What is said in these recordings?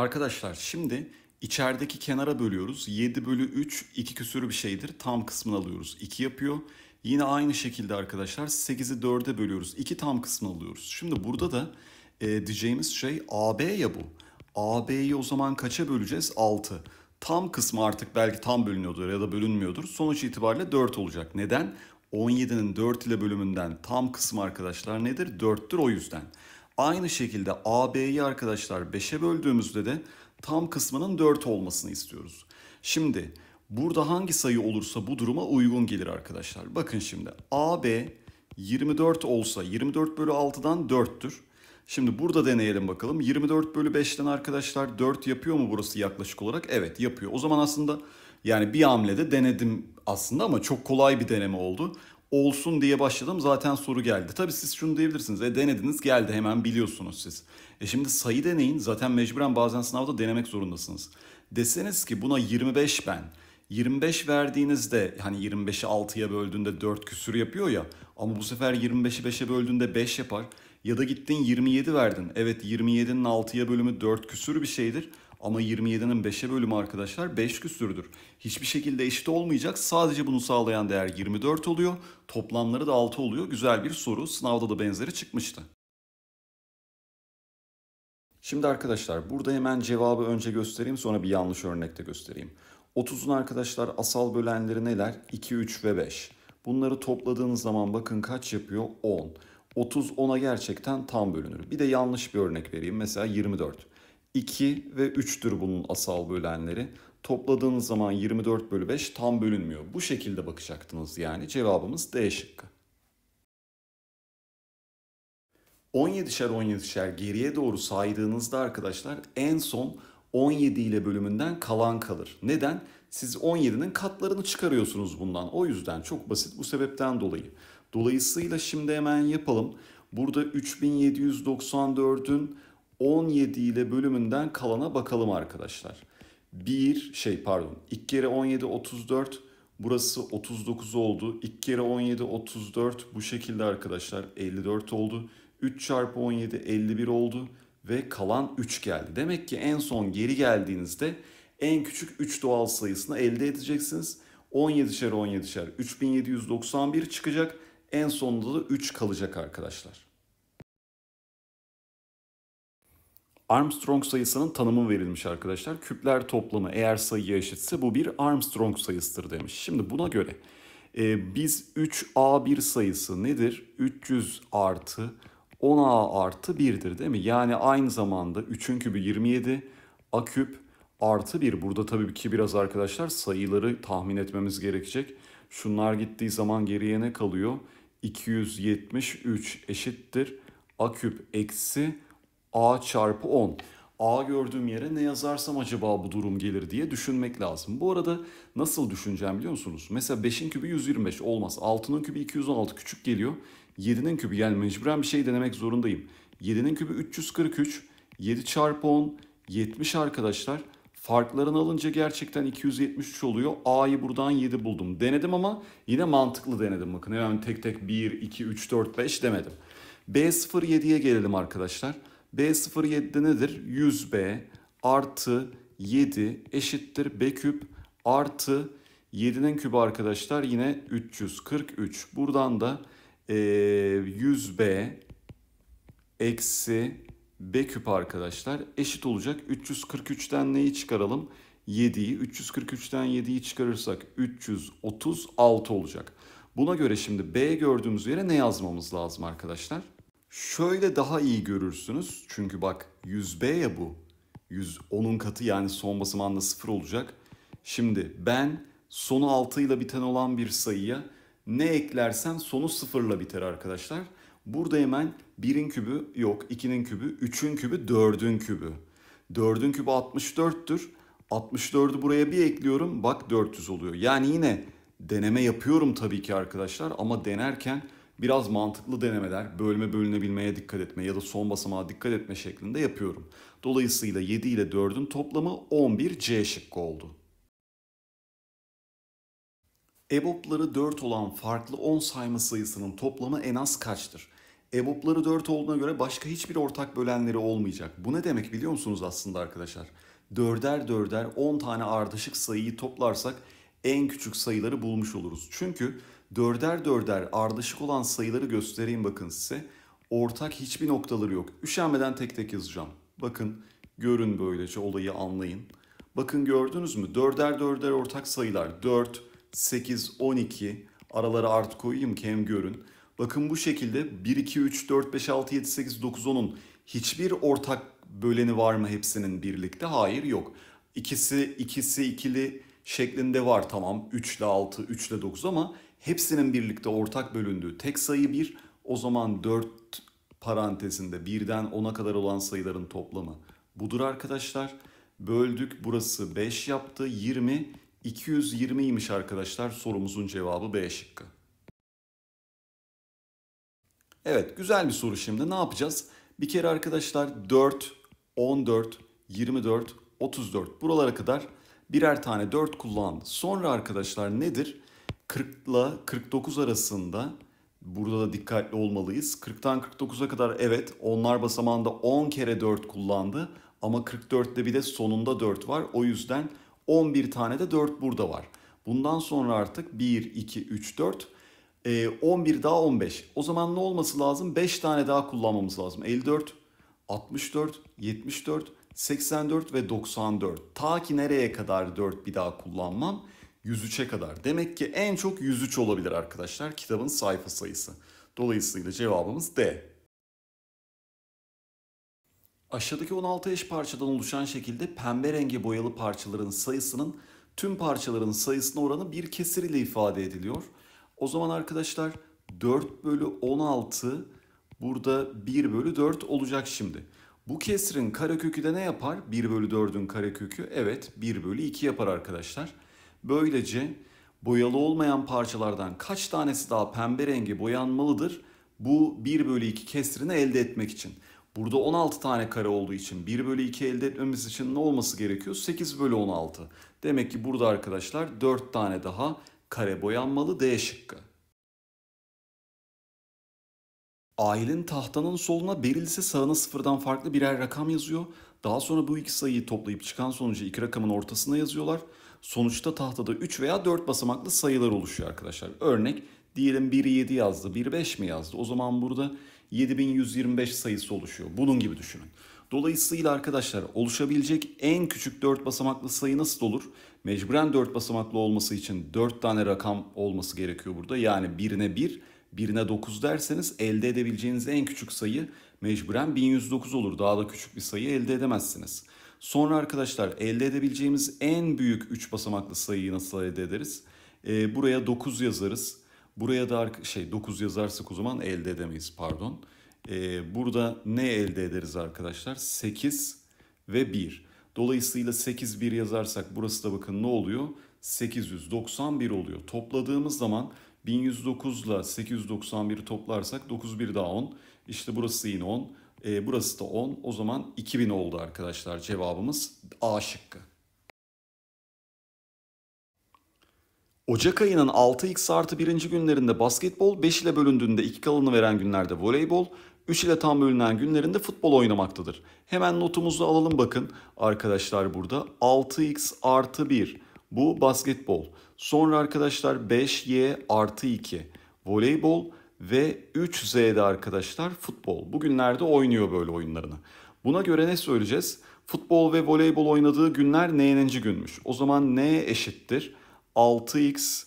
Arkadaşlar şimdi içerideki kenara bölüyoruz. 7 bölü 3 2 küsürü bir şeydir. Tam kısmını alıyoruz. 2 yapıyor. Yine aynı şekilde arkadaşlar 8'i 4'e bölüyoruz. 2 tam kısmını alıyoruz. Şimdi burada da e, diyeceğimiz şey AB ya bu. AB'yi o zaman kaça böleceğiz? 6. Tam kısmı artık belki tam bölünüyordur ya da bölünmüyordur. Sonuç itibariyle 4 olacak. Neden? 17'nin 4 ile bölümünden tam kısmı arkadaşlar nedir? 4'tür o yüzden. Aynı şekilde AB'yi arkadaşlar 5'e böldüğümüzde de tam kısmının 4 olmasını istiyoruz. Şimdi burada hangi sayı olursa bu duruma uygun gelir arkadaşlar. Bakın şimdi AB 24 olsa 24 bölü 6'dan 4'tür. Şimdi burada deneyelim bakalım. 24 bölü 5'ten arkadaşlar 4 yapıyor mu burası yaklaşık olarak? Evet yapıyor. O zaman aslında yani bir hamlede denedim aslında ama çok kolay bir deneme oldu olsun diye başladım zaten soru geldi. Tabii siz şunu diyebilirsiniz. E denediniz geldi hemen biliyorsunuz siz. E şimdi sayı deneyin zaten mecburen bazen sınavda denemek zorundasınız. Deseniz ki buna 25 ben. 25 verdiğinizde hani 25'i 6'ya böldüğünde 4 küsür yapıyor ya. Ama bu sefer 25'i 5'e böldüğünde 5 yapar. Ya da gittin 27 verdin. Evet 27'nin 6'ya bölümü 4 küsür bir şeydir. Ama 27'nin 5'e bölümü arkadaşlar 5 küsürdür. Hiçbir şekilde eşit olmayacak. Sadece bunu sağlayan değer 24 oluyor. Toplamları da 6 oluyor. Güzel bir soru. Sınavda da benzeri çıkmıştı. Şimdi arkadaşlar burada hemen cevabı önce göstereyim sonra bir yanlış örnekte göstereyim. 30'un arkadaşlar asal bölenleri neler? 2, 3 ve 5. Bunları topladığınız zaman bakın kaç yapıyor? 10. 30 10'a gerçekten tam bölünür. Bir de yanlış bir örnek vereyim. Mesela 24. 2 ve 3'tür bunun asal bölenleri. Topladığınız zaman 24 bölü 5 tam bölünmüyor. Bu şekilde bakacaktınız yani cevabımız D şıkkı. 17'şer 17'şer geriye doğru saydığınızda arkadaşlar en son 17 ile bölümünden kalan kalır. Neden? Siz 17'nin katlarını çıkarıyorsunuz bundan. O yüzden çok basit bu sebepten dolayı. Dolayısıyla şimdi hemen yapalım. Burada 3794'ün 17 ile bölümünden kalana bakalım arkadaşlar. 1 şey pardon 2 kere 17 34 burası 39 oldu. 2 kere 17 34 bu şekilde arkadaşlar 54 oldu. 3 çarpı 17 51 oldu ve kalan 3 geldi. Demek ki en son geri geldiğinizde en küçük 3 doğal sayısını elde edeceksiniz. 17'şer 17'şer 3791 çıkacak. En sonunda da 3 kalacak arkadaşlar. Armstrong sayısının tanımı verilmiş arkadaşlar. Küpler toplamı eğer sayıya eşitse bu bir Armstrong sayısıdır demiş. Şimdi buna göre e, biz 3A1 sayısı nedir? 300 artı 10A artı 1'dir değil mi? Yani aynı zamanda 3'ün kübü 27, A küp artı 1. Burada tabii ki biraz arkadaşlar sayıları tahmin etmemiz gerekecek. Şunlar gittiği zaman geriye ne kalıyor? 273 eşittir. A küp eksi A çarpı 10. A gördüğüm yere ne yazarsam acaba bu durum gelir diye düşünmek lazım. Bu arada nasıl düşüneceğim biliyor musunuz? Mesela 5'in kübü 125 olmaz. 6'nın kübü 216 küçük geliyor. 7'nin kübü yani mecburen bir şey denemek zorundayım. 7'nin kübü 343. 7 çarpı 10 70 arkadaşlar. Farklarını alınca gerçekten 273 oluyor. A'yı buradan 7 buldum. Denedim ama yine mantıklı denedim. Bakın hemen tek tek 1, 2, 3, 4, 5 demedim. B07'ye gelelim arkadaşlar. B07'de nedir? 100B artı 7 eşittir B küp artı 7'nin kübü arkadaşlar yine 343. Buradan da e, 100B eksi B küp arkadaşlar eşit olacak. 343'ten neyi çıkaralım? 7'yi 343'ten 7'yi çıkarırsak 336 olacak. Buna göre şimdi B gördüğümüz yere ne yazmamız lazım arkadaşlar? Şöyle daha iyi görürsünüz. Çünkü bak 100B ya bu. 110'un katı yani son basamağında 0 olacak. Şimdi ben sonu 6 ile biten olan bir sayıya ne eklersem sonu 0 ile biter arkadaşlar. Burada hemen 1'in kübü yok 2'nin kübü 3'ün kübü 4'ün kübü. 4'ün kübü 64'tür. 64'ü buraya bir ekliyorum bak 400 oluyor. Yani yine deneme yapıyorum tabii ki arkadaşlar ama denerken biraz mantıklı denemeler, bölme bölünebilmeye dikkat etme ya da son basamağa dikkat etme şeklinde yapıyorum. Dolayısıyla 7 ile 4'ün toplamı 11 C şıkkı oldu. EBOB'ları 4 olan farklı 10 sayma sayısının toplamı en az kaçtır? EBOB'ları 4 olduğuna göre başka hiçbir ortak bölenleri olmayacak. Bu ne demek biliyor musunuz aslında arkadaşlar? Dörder dörder 10 tane ardışık sayıyı toplarsak en küçük sayıları bulmuş oluruz. Çünkü dörder dörder ardışık olan sayıları göstereyim bakın size. Ortak hiçbir noktaları yok. Üşenmeden tek tek yazacağım. Bakın görün böylece olayı anlayın. Bakın gördünüz mü? Dörder dörder ortak sayılar. 4, 8, 12. Aralara art koyayım ki hem görün. Bakın bu şekilde 1, 2, 3, 4, 5, 6, 7, 8, 9, 10'un hiçbir ortak böleni var mı hepsinin birlikte? Hayır yok. İkisi, ikisi, ikili, şeklinde var tamam 3 ile 6, 3 ile 9 ama hepsinin birlikte ortak bölündüğü tek sayı 1. O zaman 4 parantezinde 1'den 10'a kadar olan sayıların toplamı budur arkadaşlar. Böldük burası 5 yaptı 20 220 imiş arkadaşlar sorumuzun cevabı B şıkkı. Evet güzel bir soru şimdi ne yapacağız? Bir kere arkadaşlar 4, 14, 24, 34 buralara kadar birer tane 4 kullandı. Sonra arkadaşlar nedir? 40 ile 49 arasında burada da dikkatli olmalıyız. 40'tan 49'a kadar evet onlar basamağında 10 kere 4 kullandı. Ama 44'te bir de sonunda 4 var. O yüzden 11 tane de 4 burada var. Bundan sonra artık 1, 2, 3, 4, 11 daha 15. O zaman ne olması lazım? 5 tane daha kullanmamız lazım. 54, 64, 74, 84 ve 94. Ta ki nereye kadar 4 bir daha kullanmam? 103'e kadar. Demek ki en çok 103 olabilir arkadaşlar kitabın sayfa sayısı. Dolayısıyla cevabımız D. Aşağıdaki 16 eş parçadan oluşan şekilde pembe rengi boyalı parçaların sayısının tüm parçaların sayısına oranı bir kesir ile ifade ediliyor. O zaman arkadaşlar 4 bölü 16 burada 1 bölü 4 olacak şimdi. Bu kesirin karekökü de ne yapar? 1 bölü 4'ün karekökü evet 1 bölü 2 yapar arkadaşlar. Böylece boyalı olmayan parçalardan kaç tanesi daha pembe rengi boyanmalıdır? Bu 1 bölü 2 kesirini elde etmek için. Burada 16 tane kare olduğu için 1 bölü 2 elde etmemiz için ne olması gerekiyor? 8 bölü 16. Demek ki burada arkadaşlar 4 tane daha kare boyanmalı D şıkkı. Ailen tahtanın soluna Beril sağına sıfırdan farklı birer rakam yazıyor. Daha sonra bu iki sayıyı toplayıp çıkan sonucu iki rakamın ortasına yazıyorlar. Sonuçta tahtada 3 veya 4 basamaklı sayılar oluşuyor arkadaşlar. Örnek diyelim biri 7 yazdı, biri 5 mi yazdı? O zaman burada 7125 sayısı oluşuyor. Bunun gibi düşünün. Dolayısıyla arkadaşlar oluşabilecek en küçük 4 basamaklı sayı nasıl olur? Mecburen 4 basamaklı olması için 4 tane rakam olması gerekiyor burada. Yani birine 1, bir, birine 9 derseniz elde edebileceğiniz en küçük sayı mecburen 1109 olur. Daha da küçük bir sayı elde edemezsiniz. Sonra arkadaşlar elde edebileceğimiz en büyük 3 basamaklı sayıyı nasıl elde ederiz? E, buraya 9 yazarız. Buraya da şey 9 yazarsak o zaman elde edemeyiz pardon. E, burada ne elde ederiz arkadaşlar? 8 ve 1. Dolayısıyla 8 1 yazarsak burası da bakın ne oluyor? 891 oluyor. Topladığımız zaman 1109 ile 891'i toplarsak 91 daha 10. İşte burası yine 10. E, ee, burası da 10. O zaman 2000 oldu arkadaşlar cevabımız A şıkkı. Ocak ayının 6x artı 1. günlerinde basketbol, 5 ile bölündüğünde 2 kalını veren günlerde voleybol, 3 ile tam bölünen günlerinde futbol oynamaktadır. Hemen notumuzu alalım bakın arkadaşlar burada. 6x artı 1 bu basketbol. Sonra arkadaşlar 5Y artı 2 voleybol ve 3Z'de arkadaşlar futbol. Bugünlerde oynuyor böyle oyunlarını. Buna göre ne söyleyeceğiz? Futbol ve voleybol oynadığı günler n'ninci günmüş. O zaman n eşittir? 6x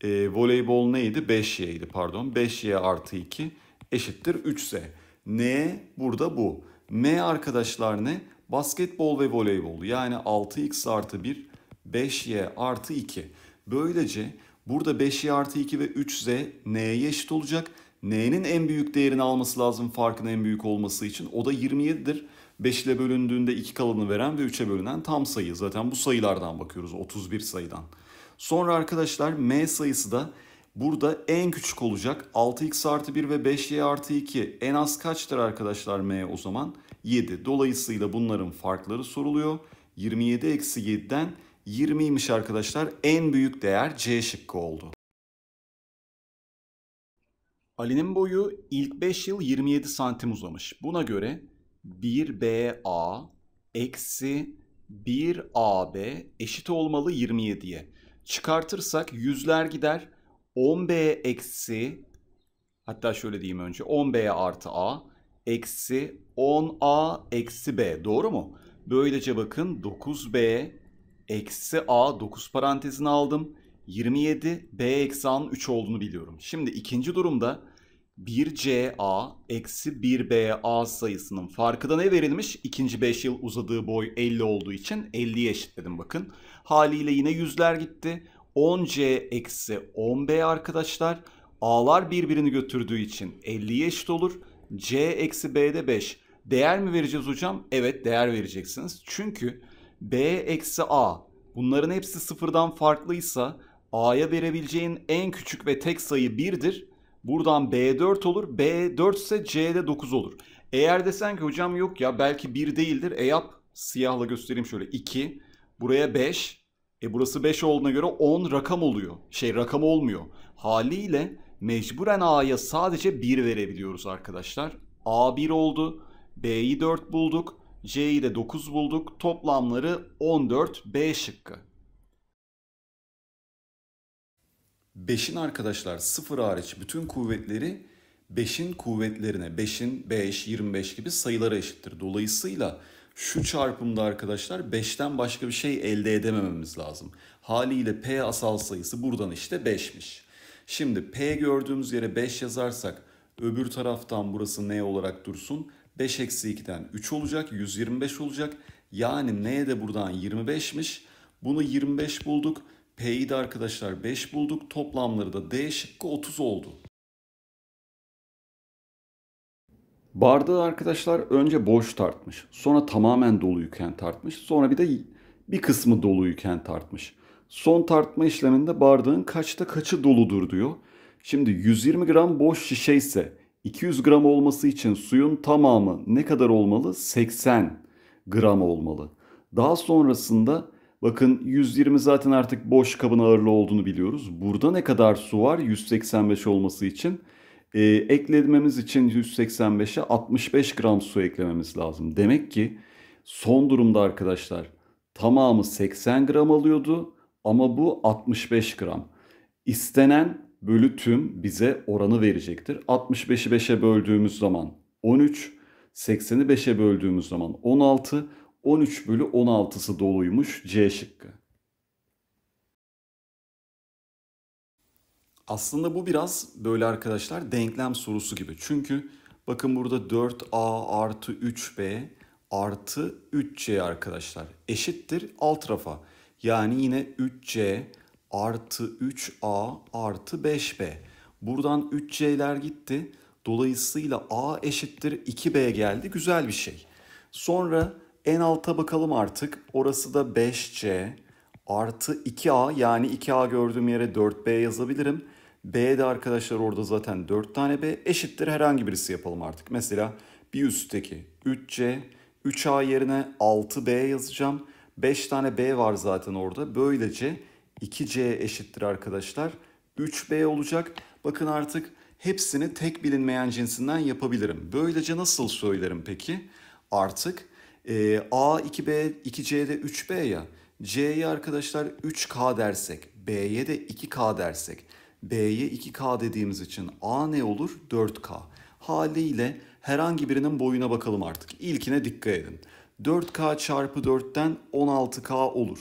e, voleybol neydi? 5y idi pardon. 5y artı 2 eşittir 3z. N burada bu. M arkadaşlar ne? Basketbol ve voleybol. Yani 6x artı 1, 5y artı 2. Böylece burada 5y artı 2 ve 3z n'ye eşit olacak. n'nin en büyük değerini alması lazım farkın en büyük olması için. O da 27'dir. 5 ile bölündüğünde 2 kalanı veren ve 3'e bölünen tam sayı. Zaten bu sayılardan bakıyoruz 31 sayıdan. Sonra arkadaşlar m sayısı da burada en küçük olacak. 6x artı 1 ve 5y artı 2 en az kaçtır arkadaşlar m o zaman? 7. Dolayısıyla bunların farkları soruluyor. 27 eksi 7'den 20'ymiş arkadaşlar. En büyük değer C şıkkı oldu. Ali'nin boyu ilk 5 yıl 27 santim uzamış. Buna göre 1BA eksi 1AB eşit olmalı 27'ye. Çıkartırsak yüzler gider. 10B eksi hatta şöyle diyeyim önce 10B artı A eksi 10A eksi B doğru mu? Böylece bakın 9B eksi a 9 parantezine aldım. 27 b eksi a'nın 3 olduğunu biliyorum. Şimdi ikinci durumda 1 c a eksi 1 b a sayısının farkı da ne verilmiş? İkinci 5 yıl uzadığı boy 50 olduğu için 50'ye eşitledim bakın. Haliyle yine yüzler gitti. 10c eksi 10b arkadaşlar. A'lar birbirini götürdüğü için 50'ye eşit olur. c eksi b'de 5. Değer mi vereceğiz hocam? Evet değer vereceksiniz. Çünkü b eksi a bunların hepsi sıfırdan farklıysa a'ya verebileceğin en küçük ve tek sayı 1'dir. Buradan b 4 olur. b 4 ise c 9 olur. Eğer desen ki hocam yok ya belki 1 değildir. E yap siyahla göstereyim şöyle 2 buraya 5 e burası 5 olduğuna göre 10 rakam oluyor. Şey rakam olmuyor. Haliyle mecburen A'ya sadece 1 verebiliyoruz arkadaşlar. A 1 oldu. B'yi 4 bulduk. C'yi de 9 bulduk. Toplamları 14 B şıkkı. 5'in arkadaşlar 0 hariç bütün kuvvetleri 5'in kuvvetlerine 5'in 5, 25 gibi sayılara eşittir. Dolayısıyla şu çarpımda arkadaşlar 5'ten başka bir şey elde edemememiz lazım. Haliyle P asal sayısı buradan işte 5'miş. Şimdi P gördüğümüz yere 5 yazarsak öbür taraftan burası ne olarak dursun? 5 eksi 2'den 3 olacak. 125 olacak. Yani neye de buradan 25'miş. Bunu 25 bulduk. P'yi de arkadaşlar 5 bulduk. Toplamları da D şıkkı 30 oldu. Bardağı arkadaşlar önce boş tartmış. Sonra tamamen doluyken tartmış. Sonra bir de bir kısmı doluyken tartmış. Son tartma işleminde bardağın kaçta kaçı doludur diyor. Şimdi 120 gram boş şişe ise 200 gram olması için suyun tamamı ne kadar olmalı? 80 gram olmalı. Daha sonrasında bakın 120 zaten artık boş kabın ağırlığı olduğunu biliyoruz. Burada ne kadar su var 185 olması için? Ee, eklememiz için 185'e 65 gram su eklememiz lazım. Demek ki son durumda arkadaşlar tamamı 80 gram alıyordu ama bu 65 gram. İstenen bölü tüm bize oranı verecektir. 65'i 5'e böldüğümüz zaman 13, 80'i 5'e böldüğümüz zaman 16, 13 bölü 16'sı doluymuş C şıkkı. Aslında bu biraz böyle arkadaşlar denklem sorusu gibi. Çünkü bakın burada 4A artı 3B artı 3C arkadaşlar eşittir alt rafa. Yani yine 3C artı 3a artı 5b. Buradan 3c'ler gitti. Dolayısıyla a eşittir 2b geldi. Güzel bir şey. Sonra en alta bakalım artık. Orası da 5c artı 2a yani 2a gördüğüm yere 4b yazabilirim. B de arkadaşlar orada zaten 4 tane B eşittir herhangi birisi yapalım artık. Mesela bir üstteki 3C, 3A yerine 6B yazacağım. 5 tane B var zaten orada. Böylece 2C eşittir arkadaşlar. 3B olacak. Bakın artık hepsini tek bilinmeyen cinsinden yapabilirim. Böylece nasıl söylerim peki? Artık e, A 2B 2C'de 3B ya. C'ye arkadaşlar 3K dersek, B'ye de 2K dersek, B'ye 2K dediğimiz için A ne olur? 4K. Haliyle herhangi birinin boyuna bakalım artık. İlkine dikkat edin. 4K çarpı 4'ten 16K olur.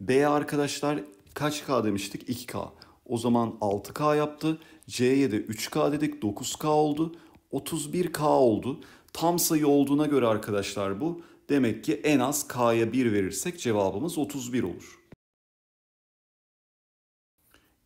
B arkadaşlar Kaç K demiştik? 2K. O zaman 6K yaptı. C'ye de 3K dedik. 9K oldu. 31K oldu. Tam sayı olduğuna göre arkadaşlar bu. Demek ki en az K'ya 1 verirsek cevabımız 31 olur.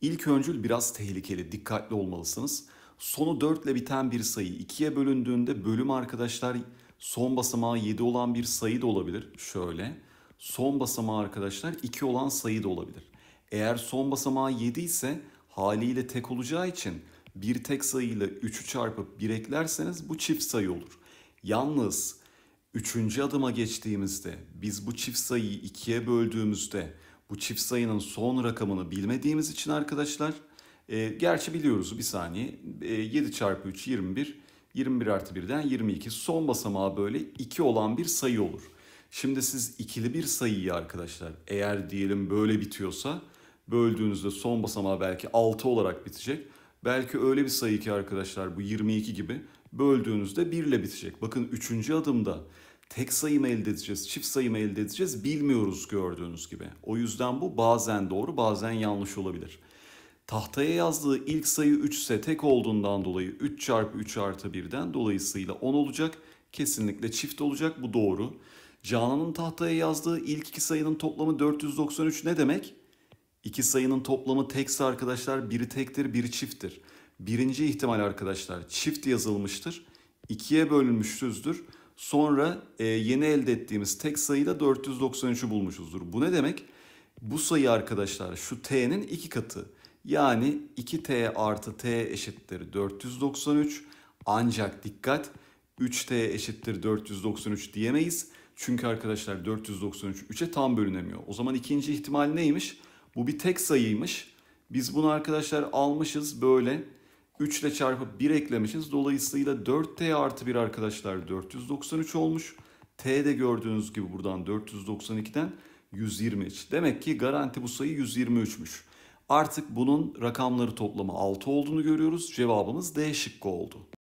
İlk öncül biraz tehlikeli, dikkatli olmalısınız. Sonu 4 ile biten bir sayı 2'ye bölündüğünde bölüm arkadaşlar son basamağı 7 olan bir sayı da olabilir. Şöyle, son basamağı arkadaşlar 2 olan sayı da olabilir. Eğer son basamağı 7 ise haliyle tek olacağı için bir tek sayıyla 3'ü çarpıp 1 eklerseniz bu çift sayı olur. Yalnız 3. adıma geçtiğimizde biz bu çift sayıyı 2'ye böldüğümüzde bu çift sayının son rakamını bilmediğimiz için arkadaşlar e, gerçi biliyoruz bir saniye e, 7 çarpı 3 21 21 artı 1'den 22 son basamağı böyle 2 olan bir sayı olur. Şimdi siz ikili bir sayıyı arkadaşlar eğer diyelim böyle bitiyorsa böldüğünüzde son basamağı belki 6 olarak bitecek. Belki öyle bir sayı ki arkadaşlar bu 22 gibi böldüğünüzde 1 ile bitecek. Bakın 3. adımda tek sayı mı elde edeceğiz, çift sayı mı elde edeceğiz bilmiyoruz gördüğünüz gibi. O yüzden bu bazen doğru bazen yanlış olabilir. Tahtaya yazdığı ilk sayı 3 ise tek olduğundan dolayı 3 çarpı 3 artı 1'den dolayısıyla 10 olacak. Kesinlikle çift olacak bu doğru. Canan'ın tahtaya yazdığı ilk iki sayının toplamı 493 ne demek? İki sayının toplamı tekse arkadaşlar biri tektir, biri çifttir. Birinci ihtimal arkadaşlar çift yazılmıştır. ikiye bölünmüşüzdür. Sonra e, yeni elde ettiğimiz tek sayıyla 493'ü bulmuşuzdur. Bu ne demek? Bu sayı arkadaşlar şu t'nin iki katı. Yani 2t artı t eşittir 493. Ancak dikkat 3t eşittir 493 diyemeyiz. Çünkü arkadaşlar 493 3'e tam bölünemiyor. O zaman ikinci ihtimal neymiş? Bu bir tek sayıymış. Biz bunu arkadaşlar almışız böyle 3 ile çarpıp 1 eklemişiz. Dolayısıyla 4t artı 1 arkadaşlar 493 olmuş. T de gördüğünüz gibi buradan 492'den 123. Demek ki garanti bu sayı 123'müş. Artık bunun rakamları toplamı 6 olduğunu görüyoruz. Cevabımız D şıkkı oldu.